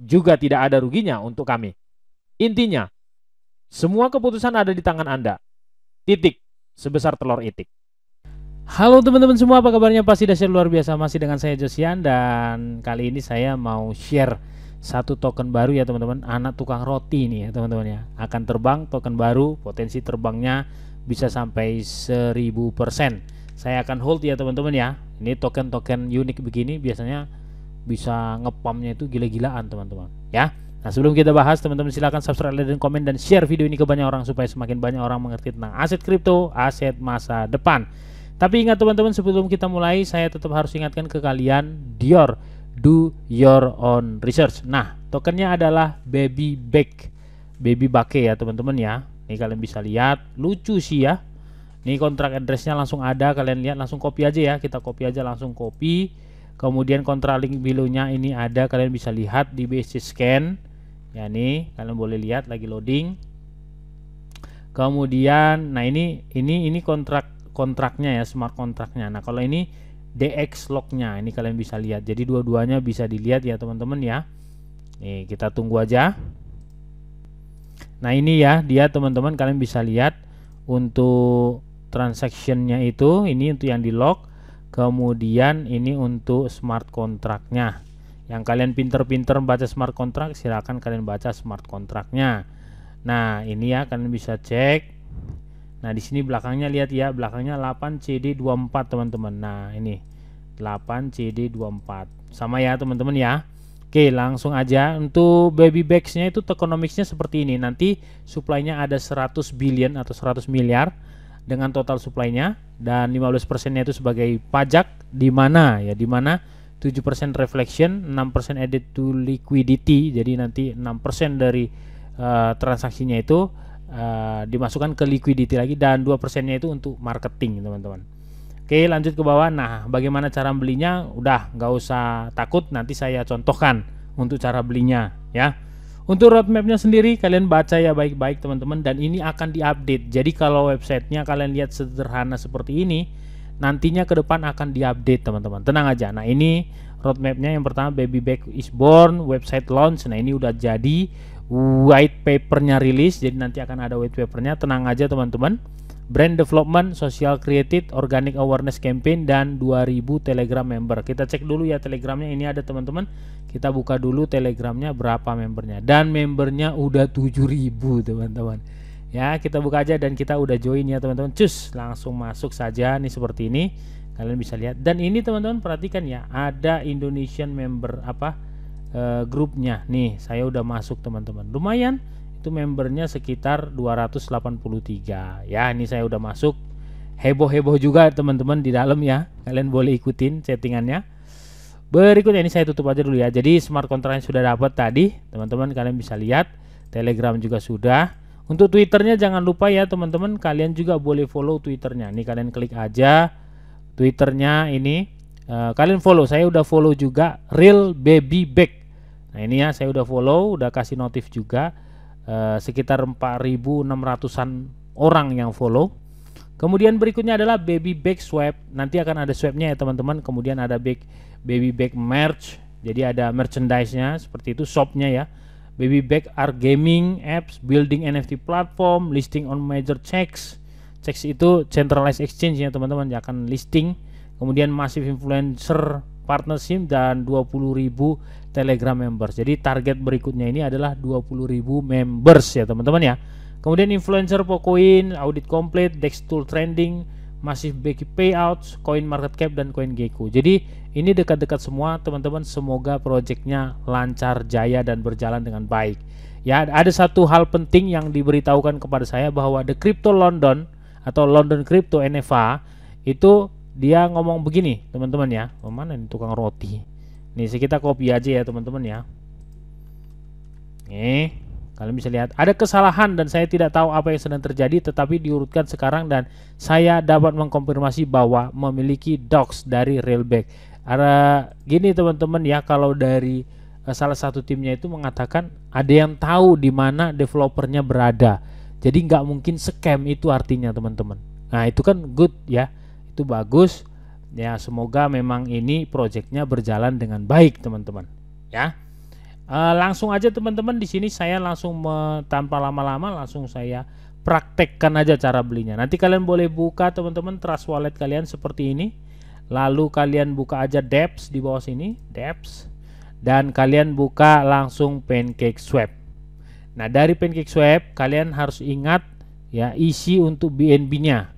juga tidak ada ruginya untuk kami. Intinya, semua keputusan ada di tangan Anda. Titik, sebesar telur itik. Halo teman-teman semua, apa kabarnya? Pasti dasar luar biasa masih dengan saya Josian dan kali ini saya mau share satu token baru ya teman-teman, anak tukang roti ini ya teman-teman ya. Akan terbang token baru, potensi terbangnya bisa sampai 1000%. Saya akan hold ya teman-teman ya. Ini token-token unik begini biasanya bisa ngepamnya itu gila-gilaan teman-teman ya nah sebelum kita bahas teman-teman silahkan subscribe like, dan komen dan share video ini ke banyak orang supaya semakin banyak orang mengerti tentang aset kripto aset masa depan tapi ingat teman-teman sebelum kita mulai saya tetap harus ingatkan ke kalian Dior do your own research nah tokennya adalah baby back baby bake ya teman-teman ya ini kalian bisa lihat lucu sih ya ini kontrak addressnya langsung ada kalian lihat langsung copy aja ya kita copy aja langsung copy kemudian link bilunya ini ada kalian bisa lihat di BSC scan ya nih kalian boleh lihat lagi loading kemudian nah ini ini ini kontrak kontraknya ya smart kontraknya nah kalau ini DX nya ini kalian bisa lihat jadi dua-duanya bisa dilihat ya teman-teman ya nih kita tunggu aja nah ini ya dia teman-teman kalian bisa lihat untuk transactionnya itu ini untuk yang di lock kemudian ini untuk smart kontraknya yang kalian pinter-pinter baca smart kontrak silahkan kalian baca smart kontraknya nah ini ya kalian bisa cek nah di sini belakangnya lihat ya belakangnya 8CD24 teman-teman nah ini 8CD24 sama ya teman-teman ya Oke langsung aja untuk baby bagsnya itu tekonomicsnya seperti ini nanti supply-nya ada 100 billion atau 100 miliar dengan total suplainya dan 15%-nya itu sebagai pajak di mana ya di mana 7% reflection, 6% added to liquidity. Jadi nanti 6% dari uh, transaksinya itu uh, dimasukkan ke liquidity lagi dan 2 persennya itu untuk marketing, teman-teman. Oke, lanjut ke bawah. Nah, bagaimana cara belinya? Udah, nggak usah takut, nanti saya contohkan untuk cara belinya ya. Untuk roadmapnya sendiri kalian baca ya baik-baik teman-teman dan ini akan diupdate. Jadi kalau websitenya kalian lihat sederhana seperti ini, nantinya ke depan akan diupdate teman-teman. Tenang aja. Nah ini roadmapnya yang pertama Baby Back is Born, website launch. Nah ini udah jadi, white papernya rilis. Jadi nanti akan ada white papernya. Tenang aja teman-teman brand development, social Created, organic awareness campaign dan 2000 Telegram member. Kita cek dulu ya Telegramnya ini ada teman-teman. Kita buka dulu Telegramnya berapa membernya dan membernya udah 7000 teman-teman. Ya, kita buka aja dan kita udah join ya teman-teman. Cus, langsung masuk saja nih seperti ini. Kalian bisa lihat dan ini teman-teman perhatikan ya, ada Indonesian member apa e, grupnya. Nih, saya udah masuk teman-teman. Lumayan itu membernya sekitar 283 ya ini saya udah masuk heboh-heboh juga teman-teman di dalam ya kalian boleh ikutin settingannya berikutnya ini saya tutup aja dulu ya jadi smart contract yang sudah dapat tadi teman-teman kalian bisa lihat telegram juga sudah untuk twitternya jangan lupa ya teman-teman kalian juga boleh follow twitternya nih kalian klik aja twitternya ini uh, kalian follow saya udah follow juga real baby back nah ini ya saya udah follow udah kasih notif juga Eh, sekitar 4.600an orang yang follow. Kemudian berikutnya adalah baby back swap. Nanti akan ada swapnya ya teman-teman. Kemudian ada back, baby back merch. Jadi ada merchandise-nya seperti itu shopnya ya. Baby back are gaming apps, building NFT platform, listing on major checks. Checks itu centralized exchange nya teman-teman. Ya akan listing. Kemudian massive influencer partner SIM dan 20.000 Telegram members. Jadi target berikutnya ini adalah 20.000 members ya teman-teman ya. Kemudian influencer Pokoin, audit complete, Dex tool trending, masih bagi payouts, coin market cap dan coin gecko. Jadi ini dekat-dekat semua teman-teman semoga projectnya lancar jaya dan berjalan dengan baik. Ya, ada satu hal penting yang diberitahukan kepada saya bahwa The Crypto London atau London Crypto NFA itu dia ngomong begini teman-teman ya oh, mana ini tukang roti nih sekitar kopi aja ya teman-teman ya nih kalian bisa lihat ada kesalahan dan saya tidak tahu apa yang sedang terjadi tetapi diurutkan sekarang dan saya dapat mengkonfirmasi bahwa memiliki docs dari Railback ada gini teman-teman ya kalau dari eh, salah satu timnya itu mengatakan ada yang tahu di mana developernya berada jadi nggak mungkin scam itu artinya teman-teman nah itu kan good ya itu bagus ya semoga memang ini projectnya berjalan dengan baik teman-teman ya e, langsung aja teman-teman di sini saya langsung me, tanpa lama-lama langsung saya praktekkan aja cara belinya nanti kalian boleh buka teman-teman trust wallet kalian seperti ini lalu kalian buka aja depth di bawah sini depth dan kalian buka langsung pancake swap nah dari pancake swap kalian harus ingat ya isi untuk BNB nya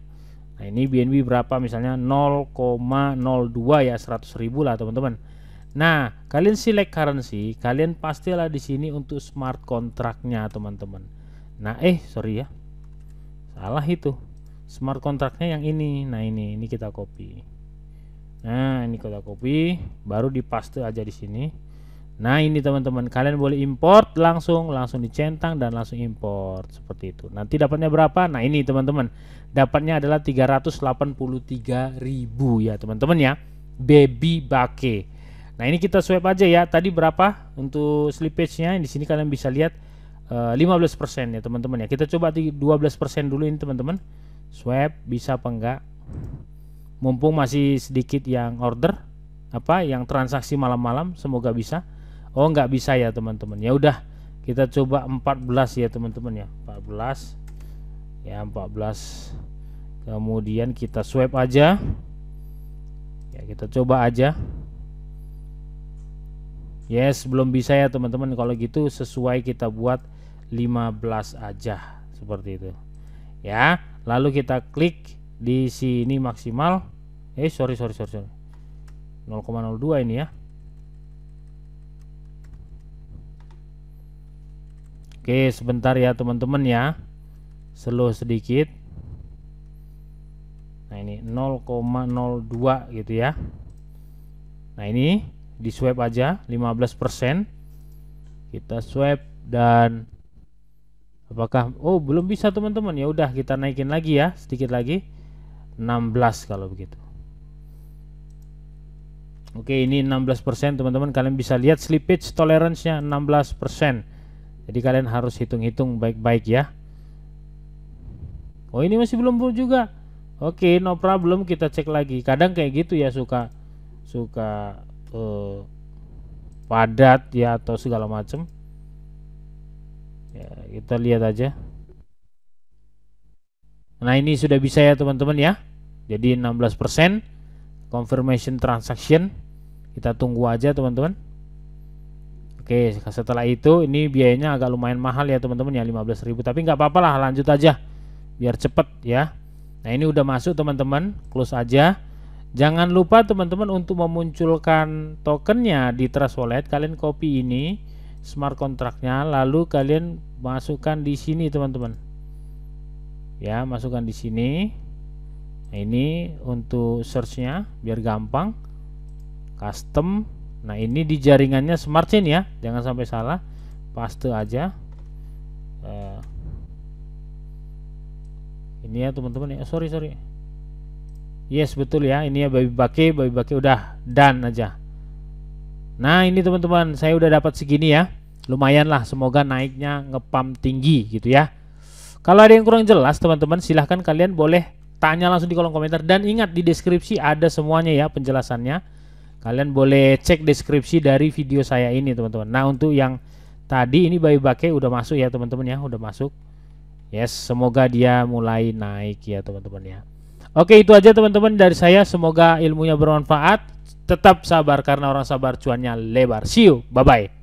Nah ini BNB berapa misalnya 0,02 ya 100 ribu lah teman-teman Nah kalian select currency kalian pastilah di sini untuk smart kontraknya teman-teman Nah eh sorry ya salah itu smart kontraknya yang ini Nah ini ini kita copy Nah ini kita copy baru dipaste aja di sini Nah ini teman-teman kalian boleh import langsung langsung dicentang dan langsung import seperti itu. Nanti dapatnya berapa? Nah ini teman-teman dapatnya adalah 383.000 ya teman-teman ya baby bake. Nah ini kita swipe aja ya tadi berapa untuk slippage-nya di sini kalian bisa lihat uh, eh, 15% ya teman-teman ya. Kita coba di 12% dulu ini teman-teman. Swipe bisa apa enggak? Mumpung masih sedikit yang order apa yang transaksi malam-malam semoga bisa oh nggak bisa ya teman-teman ya udah kita coba 14 ya teman-teman ya 14 ya 14 kemudian kita swipe aja ya kita coba aja yes belum bisa ya teman-teman kalau gitu sesuai kita buat 15 aja seperti itu ya lalu kita klik di sini maksimal eh sorry sorry sorry, 0,02 ini ya Oke, sebentar ya teman-teman ya. Slow sedikit. Nah, ini 0,02 gitu ya. Nah, ini di swipe aja 15%. Kita swipe dan apakah oh belum bisa teman-teman ya udah kita naikin lagi ya sedikit lagi 16 kalau begitu Oke ini 16% teman-teman kalian bisa lihat slippage tolerance nya 16% jadi kalian harus hitung-hitung baik-baik ya. Oh ini masih belum full juga. Oke, okay, no problem kita cek lagi. Kadang kayak gitu ya suka suka uh, padat ya atau segala macam. Ya, kita lihat aja. Nah, ini sudah bisa ya teman-teman ya. Jadi 16% confirmation transaction. Kita tunggu aja teman-teman. Oke, setelah itu ini biayanya agak lumayan mahal ya teman-teman ya 15.000, tapi nggak apa-apa lah lanjut aja biar cepet ya. Nah, ini udah masuk teman-teman, close aja. Jangan lupa teman-teman untuk memunculkan tokennya di Trust Wallet, kalian copy ini smart contractnya lalu kalian masukkan di sini teman-teman. Ya, masukkan di sini. Nah, ini untuk searchnya biar gampang. Custom Nah ini di jaringannya smart chain ya, jangan sampai salah, paste aja. Uh, ini ya teman-teman ya, sorry sorry. Yes betul ya, ini ya babi bake, babi bake udah dan aja. Nah ini teman-teman, saya udah dapat segini ya, lumayan lah, semoga naiknya ngepam tinggi gitu ya. Kalau ada yang kurang jelas teman-teman, silahkan kalian boleh tanya langsung di kolom komentar dan ingat di deskripsi ada semuanya ya penjelasannya Kalian boleh cek deskripsi dari video saya ini, teman-teman. Nah, untuk yang tadi ini bayi bake udah masuk ya, teman-teman ya, udah masuk. Yes, semoga dia mulai naik ya, teman-teman ya. Oke, itu aja teman-teman dari saya. Semoga ilmunya bermanfaat. Tetap sabar karena orang sabar cuannya lebar. See you. Bye-bye.